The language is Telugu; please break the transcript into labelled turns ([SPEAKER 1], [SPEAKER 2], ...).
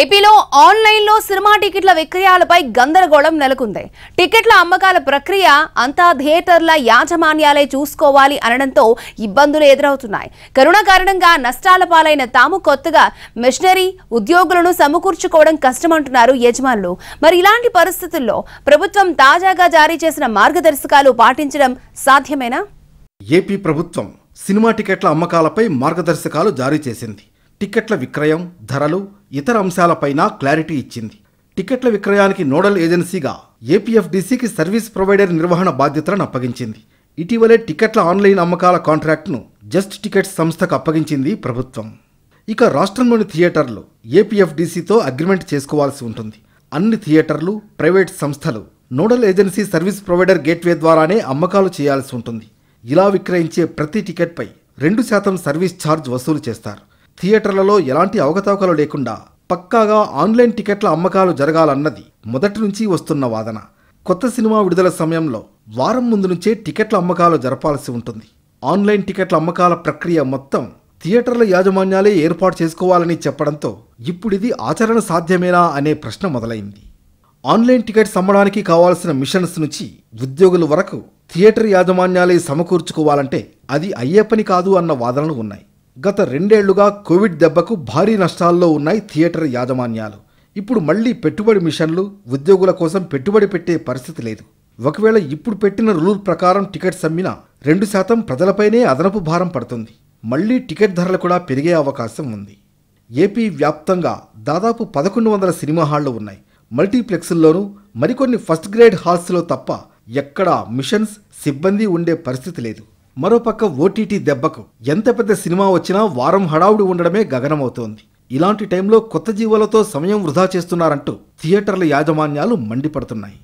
[SPEAKER 1] ఏపీలో ఆన్లైన్లో సినిమా టికెట్ల విక్రయాలపై గందరగోళం నెలకొంది టికెట్ల అమ్మకాల ప్రక్రియ అంతా థియేటర్ల యాజమాన్యాలే చూసుకోవాలి అనడంతో ఇబ్బందులు ఎదురవుతున్నాయి కరోనా కారణంగా నష్టాల పాలైన తాము కొత్తగా మిషనరీ ఉద్యోగులను సమకూర్చుకోవడం కష్టమంటున్నారు యజమానులు మరి ఇలాంటి పరిస్థితుల్లో ప్రభుత్వం తాజాగా జారీ చేసిన మార్గదర్శకాలు పాటించడం సాధ్యమేనా
[SPEAKER 2] ఏపీ ప్రభుత్వం సినిమా టికెట్ల అమ్మకాలపై మార్గదర్శకాలు జారీ చేసింది టిక్కెట్ల విక్రయం ధరలు ఇతర అంశాలపైన క్లారిటీ ఇచ్చింది టికెట్ల విక్రయానికి నోడల్ ఏజెన్సీగా ఏపీఎఫ్డీసీకి సర్వీస్ ప్రొవైడర్ నిర్వహణ బాధ్యతలను అప్పగించింది ఇటీవలే టికెట్ల ఆన్లైన్ అమ్మకాల కాంట్రాక్ట్ను జస్ట్ టికెట్స్ సంస్థకు అప్పగించింది ప్రభుత్వం ఇక రాష్ట్రంలోని థియేటర్లు ఏపీఎఫ్డీసీతో అగ్రిమెంట్ చేసుకోవాల్సి ఉంటుంది అన్ని థియేటర్లు ప్రైవేట్ సంస్థలు nodal agency service provider gateway ద్వారానే అమ్మకాలు చేయాల్సి ఉంటుంది ఇలా విక్రయించే ప్రతి టికెట్పై రెండు శాతం సర్వీస్ ఛార్జ్ వసూలు చేస్తారు థియేటర్లలో ఎలాంటి అవకతవకలు లేకుండా పక్కాగా ఆన్లైన్ టికెట్ల అమ్మకాలు జరగాలన్నది మొదటి నుంచి వస్తున్న వాదన కొత్త సినిమా విడుదల సమయంలో వారం ముందు నుంచే టికెట్ల అమ్మకాలు జరపాల్సి ఉంటుంది ఆన్లైన్ టికెట్ల అమ్మకాల ప్రక్రియ మొత్తం థియేటర్ల యాజమాన్యాలే ఏర్పాటు చేసుకోవాలని చెప్పడంతో ఇప్పుడిది ఆచరణ సాధ్యమేనా అనే ప్రశ్న మొదలైంది ఆన్లైన్ టికెట్స్ అమ్మడానికి కావాల్సిన మిషన్స్ నుంచి ఉద్యోగుల వరకు థియేటర్ యాజమాన్యాలే సమకూర్చుకోవాలంటే అది అయ్యే పని కాదు అన్న వాదనలు ఉన్నాయి గత రెండేళ్లుగా కోవిడ్ దెబ్బకు భారీ నష్టాల్లో ఉన్నాయి థియేటర్ యాజమాన్యాలు ఇప్పుడు మళ్లీ పెట్టుబడి మిషన్లు ఉద్యోగుల కోసం పెట్టుబడి పెట్టే పరిస్థితి లేదు ఒకవేళ ఇప్పుడు పెట్టిన రూల్ ప్రకారం టికెట్స్ అమ్మినా రెండు శాతం ప్రజలపైనే అదనపు భారం పడుతుంది మళ్లీ టికెట్ ధరలు కూడా పెరిగే అవకాశం ఉంది ఏపీ వ్యాప్తంగా దాదాపు పదకొండు వందల సినిమా హాళ్లు ఉన్నాయి మల్టీప్లెక్స్ల్లోనూ మరికొన్ని ఫస్ట్ గ్రేడ్ హాల్స్లో తప్ప ఎక్కడా మిషన్స్ సిబ్బంది ఉండే పరిస్థితి లేదు మరోపక్క ఓటీటీ దెబ్బకు ఎంత పెద్ద సినిమా వచ్చినా వారం హడావుడి ఉండడమే గగనమవుతోంది ఇలాంటి టైంలో కొత్త జీవులతో సమయం వృధా చేస్తున్నారంటూ థియేటర్ల యాజమాన్యాలు మండిపడుతున్నాయి